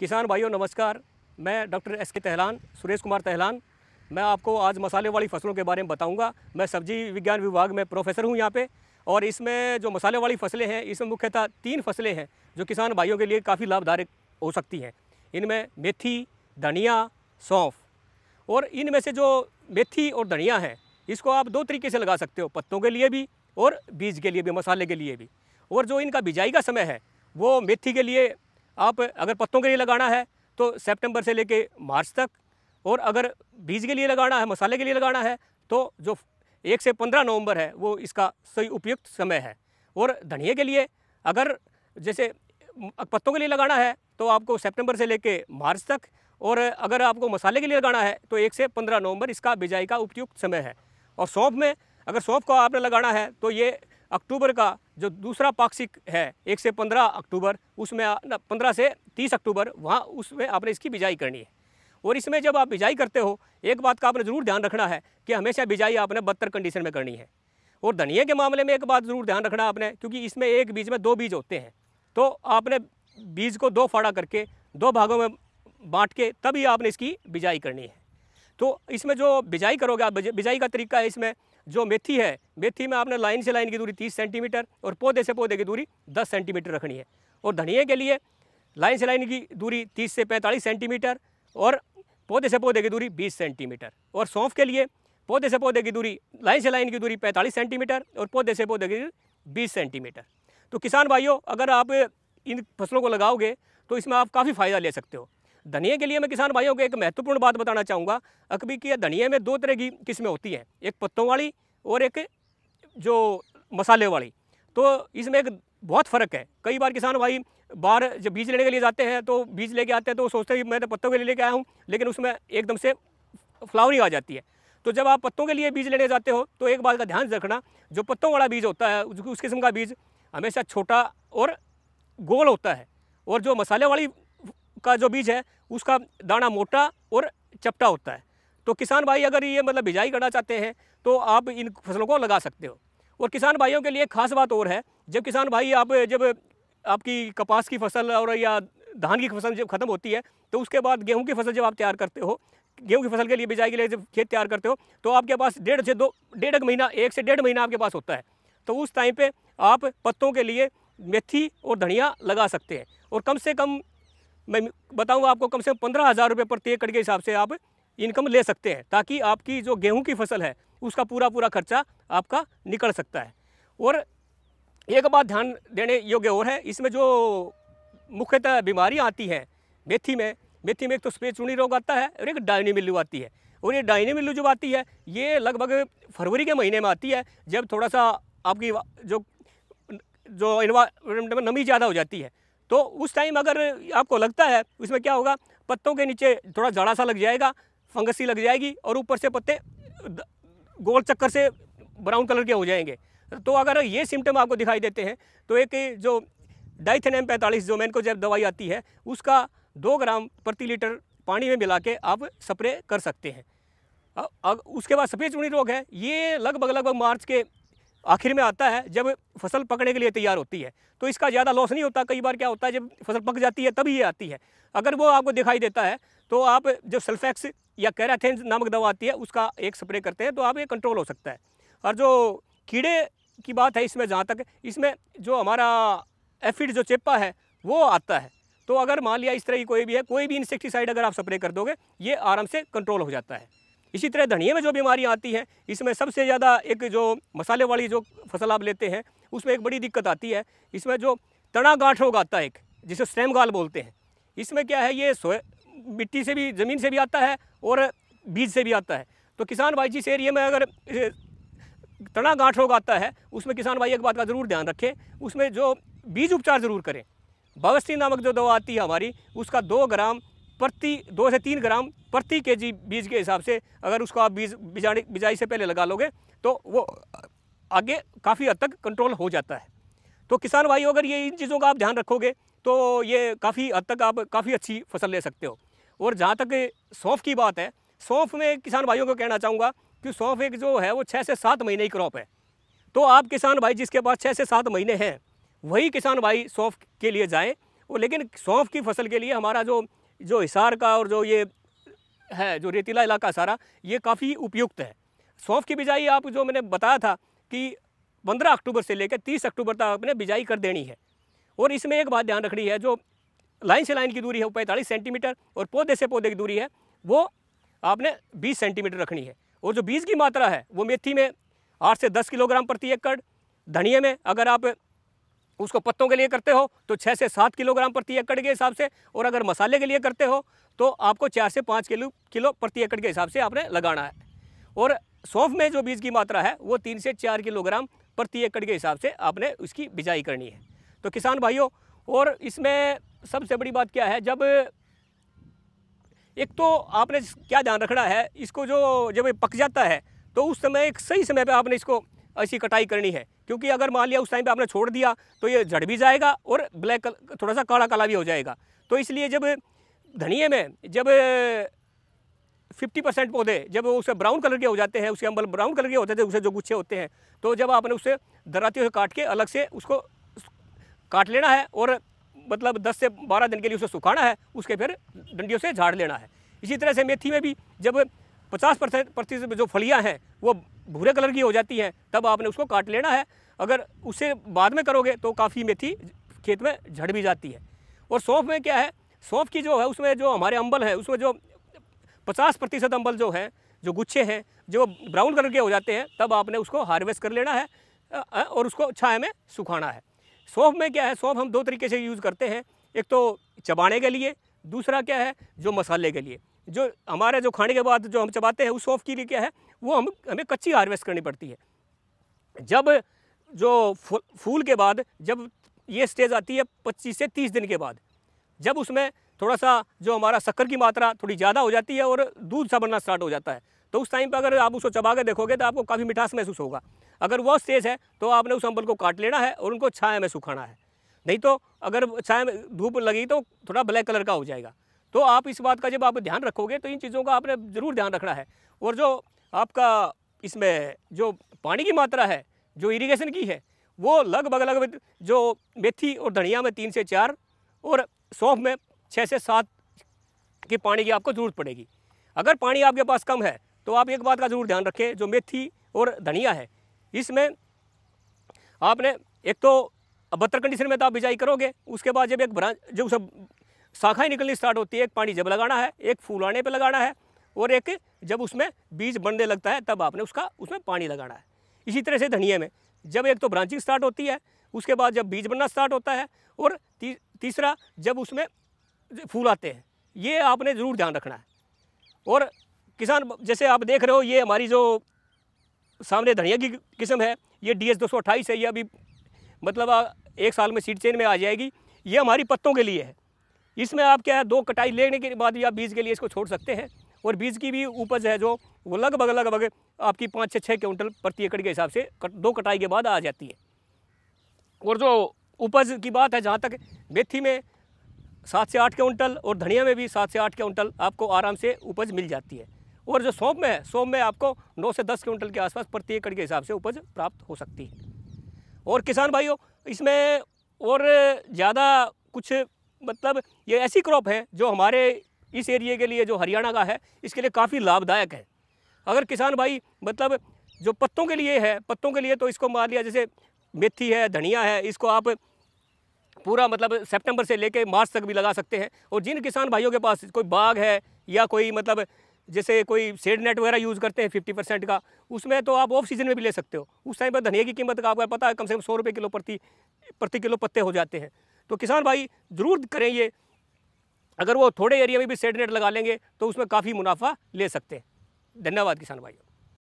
किसान भाइयों नमस्कार मैं डॉक्टर एस के तहलान सुरेश कुमार तहलान मैं आपको आज मसाले वाली फसलों के बारे में बताऊंगा मैं सब्जी विज्ञान विभाग में प्रोफेसर हूं यहाँ पे और इसमें जो मसाले वाली फसलें हैं इसमें मुख्यतः तीन फसलें हैं जो किसान भाइयों के लिए काफ़ी लाभदायक हो सकती हैं इनमें मेथी धनिया सौंफ और इनमें से जो मेथी और धनिया है इसको आप दो तरीके से लगा सकते हो पत्तों के लिए भी और बीज के लिए भी मसाले के लिए भी और जो इनका बिजाई का समय है वो मेथी के लिए आप अगर पत्तों के लिए लगाना है तो सेप्टेम्बर से लेके मार्च तक और अगर बीज के लिए लगाना है मसाले के लिए लगाना है तो जो एक से पंद्रह नवंबर है वो इसका सही उपयुक्त समय है और धनिए के लिए अगर जैसे पत्तों के लिए लगाना है तो आपको सितंबर से लेके मार्च तक और अगर आपको मसाले के लिए लगाना है तो एक से पंद्रह नवंबर इसका बिजाई का उपयुक्त समय है और सौंफ में अगर सौंफ को आपने लगाना है तो ये अक्टूबर का जो दूसरा पाक्षिक है एक से पंद्रह अक्टूबर उसमें पंद्रह से तीस अक्टूबर वहाँ उसमें आपने इसकी बिजाई करनी है और इसमें जब आप बिजाई करते हो एक बात का आपने ज़रूर ध्यान रखना है कि हमेशा बिजाई आपने बदतर कंडीशन में करनी है और धनिए के मामले में एक बात ज़रूर ध्यान रखना आपने क्योंकि इसमें एक बीज में दो बीज होते हैं तो आपने बीज को दो फाड़ा करके दो भागों में बांट के तभी आपने इसकी बिजाई करनी है तो इसमें जो बिजाई करोगे आप बिजाई का तरीका है इसमें जो मेथी है मेथी में आपने लाइन से लाइन की दूरी तीस सेंटीमीटर और पौधे से पौधे की दूरी दस सेंटीमीटर रखनी है और धनिए के लिए लाइन से लाइन की दूरी तीस से पैंतालीस सेंटीमीटर और पौधे से पौधे की दूरी बीस सेंटीमीटर और सौंफ के लिए पौधे से पौधे की दूरी लाइन से लाइन की दूरी पैंतालीस सेंटीमीटर और पौधे से पौधे की दूरी बीस सेंटीमीटर तो किसान भाइयों अगर आप इन फसलों को लगाओगे तो इसमें आप काफ़ी फ़ायदा ले सकते हो धनिया के लिए मैं किसान भाइयों को एक महत्वपूर्ण बात बताना चाहूँगा अकबी की धनिया में दो तरह की किस्में होती हैं एक पत्तों वाली और एक जो मसाले वाली तो इसमें एक बहुत फ़र्क है कई बार किसान भाई बाहर जब बीज लेने के लिए जाते हैं तो बीज लेके आते हैं तो सोचते हैं कि मैं तो पत्तों के लिए लेके आया हूँ लेकिन उसमें एकदम से फ्लावरिंग आ जाती है तो जब आप पत्तों के लिए बीज लेने जाते हो तो एक बात का ध्यान रखना जो पत्तों वाला बीज होता है उस किस्म का बीज हमेशा छोटा और गोल होता है और जो मसाले वाली का जो बीज है उसका दाना मोटा और चपटा होता है तो किसान भाई अगर ये मतलब बिजाई करना चाहते हैं तो आप इन फसलों को लगा सकते हो और किसान भाइयों के लिए खास बात और है जब किसान भाई आप जब आपकी कपास की फसल और या धान की फसल जब ख़त्म होती है तो उसके बाद गेहूं की फसल जब आप तैयार करते हो गेहूं की फसल के लिए बिजाई के लिए जब खेत तैयार करते हो तो आपके पास डेढ़ से दो डेढ़ महीना एक से डेढ़ महीना आपके पास होता है तो उस टाइम पर आप पत्तों के लिए मेथी और धनिया लगा सकते हैं और कम से कम मैं बताऊँगा आपको कम से कम पंद्रह हज़ार रुपये प्रति एकड़ के हिसाब से आप इनकम ले सकते हैं ताकि आपकी जो गेहूं की फसल है उसका पूरा पूरा खर्चा आपका निकल सकता है और एक बात ध्यान देने योग्य और है इसमें जो मुख्यतः बीमारियाँ आती हैं मेथी में मेथी में एक तो स्पे चूनी रोग आता है और एक डायनी मिल्लू आती है और ये डायनी मिल्लू जो आती है ये लगभग फरवरी के महीने में आती है जब थोड़ा सा आपकी जो जो इन्वायरमेंट में नमी ज़्यादा हो जाती है तो उस टाइम अगर आपको लगता है उसमें क्या होगा पत्तों के नीचे थोड़ा जड़ा सा लग जाएगा फंगसी लग जाएगी और ऊपर से पत्ते गोल चक्कर से ब्राउन कलर के हो जाएंगे तो अगर ये सिम्टम आपको दिखाई देते हैं तो एक जो डाइथन एम पैंतालीस जो मैन को जब दवाई आती है उसका दो ग्राम प्रति लीटर पानी में मिला के आप स्प्रे कर सकते हैं अब उसके बाद सफ़ेद चूड़ी रोग है ये लगभग लगभग मार्च के आखिर में आता है जब फसल पकड़ने के लिए तैयार होती है तो इसका ज़्यादा लॉस नहीं होता कई बार क्या होता है जब फसल पक जाती है तभी ये आती है अगर वो आपको दिखाई देता है तो आप जो सल्फेक्स या कैराथेन नामक दवा आती है उसका एक स्प्रे करते हैं तो आप ये कंट्रोल हो सकता है और जो कीड़े की बात है इसमें जहाँ तक इसमें जो हमारा एफिड जो चेपा है वो आता है तो अगर मान लिया इस तरह की कोई भी है कोई भी इंसेक्टिसाइड अगर आप स्प्रे कर दोगे ये आराम से कंट्रोल हो जाता है इसी तरह धनिए में जो बीमारियाँ आती हैं इसमें सबसे ज़्यादा एक जो मसाले वाली जो फसल आप लेते हैं उसमें एक बड़ी दिक्कत आती है इसमें जो तना गांठ रोग आता है एक जिसे स्टेम गाल बोलते हैं इसमें क्या है ये सोए मिट्टी से भी ज़मीन से भी आता है और बीज से भी आता है तो किसान भाई जिस एरिए में अगर तना गांठ रोग आता है उसमें किसान भाई एक बात का ज़रूर ध्यान रखें उसमें जो बीज उपचार ज़रूर करें बावस्ती नामक जो दवा आती है हमारी उसका दो ग्राम प्रति दो से तीन ग्राम प्रति के जी बीज के हिसाब से अगर उसको आप बीज बिजाने बिजाई से पहले लगा लोगे तो वो आगे काफ़ी हद तक कंट्रोल हो जाता है तो किसान भाई अगर ये इन चीज़ों का आप ध्यान रखोगे तो ये काफ़ी हद तक आप काफ़ी अच्छी फसल ले सकते हो और जहाँ तक सौंफ की बात है सौंफ में किसान भाइयों को कहना चाहूँगा कि सौंफ एक जो है वो छः से सात महीने की क्रॉप है तो आप किसान भाई जिसके पास छः से सात महीने हैं वही किसान भाई सौंफ के लिए जाएँ और लेकिन सौंफ की फसल के लिए हमारा जो जो हिसार का और जो ये है जो रेतीला इलाका सारा ये काफ़ी उपयुक्त है सौंफ की बिजाई आप जो मैंने बताया था कि पंद्रह अक्टूबर से लेकर तीस अक्टूबर तक आपने बिजाई कर देनी है और इसमें एक बात ध्यान रखनी है जो लाइन से लाइन की दूरी है वो पैंतालीस सेंटीमीटर और पौधे से पौधे की दूरी है वो आपने बीस सेंटीमीटर रखनी है और जो बीज की मात्रा है वो मेथी में आठ से दस किलोग्राम प्रति एकड़ धनिया में अगर आप उसको पत्तों के लिए करते हो तो छः से सात किलोग्राम प्रति एकड़ के हिसाब से और अगर मसाले के लिए करते हो तो आपको चार से पाँच किलो किलो प्रति एकड़ के हिसाब से आपने लगाना है और सौंफ में जो बीज की मात्रा है वो तीन से चार किलोग्राम प्रति एकड़ के हिसाब से आपने उसकी बिजाई करनी है तो किसान भाइयों और इसमें सबसे बड़ी बात क्या है जब एक तो आपने क्या ध्यान रखना है इसको जो जब पक जाता है तो उस समय एक सही समय पर आपने इसको ऐसी कटाई करनी है क्योंकि अगर मान लिया उस टाइम पे आपने छोड़ दिया तो ये झड़ भी जाएगा और ब्लैक थोड़ा सा काला काला भी हो जाएगा तो इसलिए जब धनिए में जब फिफ्टी परसेंट पौधे जब उसे ब्राउन कलर के हो जाते हैं उसके अम्बल ब्राउन कलर के होते थे उसे जो गुच्छे होते हैं तो जब आपने उसे दराती से काट के अलग से उसको काट लेना है और मतलब 10 से 12 दिन के लिए उसे सुखाना है उसके फिर डंडियों से झाड़ लेना है इसी तरह से मेथी में भी जब पचास प्रतिशत जो फलियाँ हैं वो भूरे कलर की हो जाती हैं तब आपने उसको काट लेना है अगर उसे बाद में करोगे तो काफ़ी मेथी खेत में झड़ भी जाती है और सौंफ में क्या है सौंफ की जो है उसमें जो हमारे अम्बल है उसमें जो पचास प्रतिशत अम्बल जो है जो गुच्छे हैं जो ब्राउन कलर के हो जाते हैं तब आपने उसको हार्वेस्ट कर लेना है और उसको छाए में सुखाना है सौंफ में क्या है सौंफ हम दो तरीके से यूज़ करते हैं एक तो चबाने के लिए दूसरा क्या है जो मसाले के लिए जो हमारे जो खाने के बाद जो हम चबाते हैं उस सौंफ की लिए क्या है वो हम हमें कच्ची हार्वेस्ट करनी पड़ती है जब जो फूल के बाद जब ये स्टेज आती है पच्चीस से तीस दिन के बाद जब उसमें थोड़ा सा जो हमारा शक्कर की मात्रा थोड़ी ज़्यादा हो जाती है और दूध सा बनना स्टार्ट हो जाता है तो उस टाइम पर अगर आप उसको चबा के देखोगे तो आपको काफ़ी मिठास महसूस होगा अगर वह स्टेज है तो आपने उस अम्बल को काट लेना है और उनको छाया में सुखाना है नहीं तो अगर छाया में धूप लगी तो थोड़ा ब्लैक कलर का हो जाएगा तो आप इस बात का जब आप ध्यान रखोगे तो इन चीज़ों का आपने ज़रूर ध्यान रखना है और जो आपका इसमें जो पानी की मात्रा है जो इरीगेशन की है वो लगभग लगभग जो मेथी और धनिया में तीन से चार और सौंफ में छः से सात के पानी की आपको ज़रूरत पड़ेगी अगर पानी आपके पास कम है तो आप एक बात का ज़रूर ध्यान रखें जो मेथी और धनिया है इसमें आपने एक तो बदतर कंडीशन में तो आप बिजाई करोगे उसके बाद जब एक ब्रांच जो सब शाखाएं निकलनी स्टार्ट होती है एक पानी जब लगाना है एक फूल आने पर लगाना है और एक जब उसमें बीज बनने लगता है तब आपने उसका उसमें पानी लगाना है इसी तरह से धनिया में जब एक तो ब्रांचिंग स्टार्ट होती है उसके बाद जब बीज बनना स्टार्ट होता है और ती, तीसरा जब उसमें फूल आते हैं ये आपने ज़रूर ध्यान रखना है और किसान जैसे आप देख रहे हो ये हमारी जो सामने धनिया की किस्म है ये डी एस दो है ये अभी मतलब एक साल में सीट चेन में आ जाएगी ये हमारी पत्तों के लिए है इसमें आप क्या है दो कटाई लेने के बाद भी आप बीज के लिए इसको छोड़ सकते हैं और बीज की भी उपज है जो वो लगभग लगभग आपकी पाँच से छः क्विंटल प्रति एकड़ के हिसाब से कट दो कटाई के बाद आ जाती है और जो उपज की बात है जहाँ तक मेथी में सात से आठ क्विंटल और धनिया में भी सात से आठ क्विंटल आपको आराम से उपज मिल जाती है और जो सौंप में है सौंप में आपको नौ से दस क्विंटल के आसपास प्रति एकड़ के हिसाब से उपज प्राप्त हो सकती है और किसान भाइयों इसमें और ज़्यादा कुछ मतलब ये ऐसी क्रॉप है जो हमारे इस एरिए के लिए जो हरियाणा का है इसके लिए काफ़ी लाभदायक है अगर किसान भाई मतलब जो पत्तों के लिए है पत्तों के लिए तो इसको मान लिया जैसे मेथी है धनिया है इसको आप पूरा मतलब सितंबर से लेके मार्च तक भी लगा सकते हैं और जिन किसान भाइयों के पास कोई बाग है या कोई मतलब जैसे कोई सेड नेट वगैरह यूज़ करते हैं फिफ्टी परसेंट का उसमें तो आप ऑफ सीज़न में भी ले सकते हो उस टाइम पर धनिया की कीमत का आपको पता है कम से कम सौ रुपये किलो प्रति प्रति किलो पत्ते हो जाते हैं तो किसान भाई ज़रूर करें ये अगर वो थोड़े एरिया में भी सेट नेट लगा लेंगे तो उसमें काफ़ी मुनाफा ले सकते हैं धन्यवाद किसान भाइयों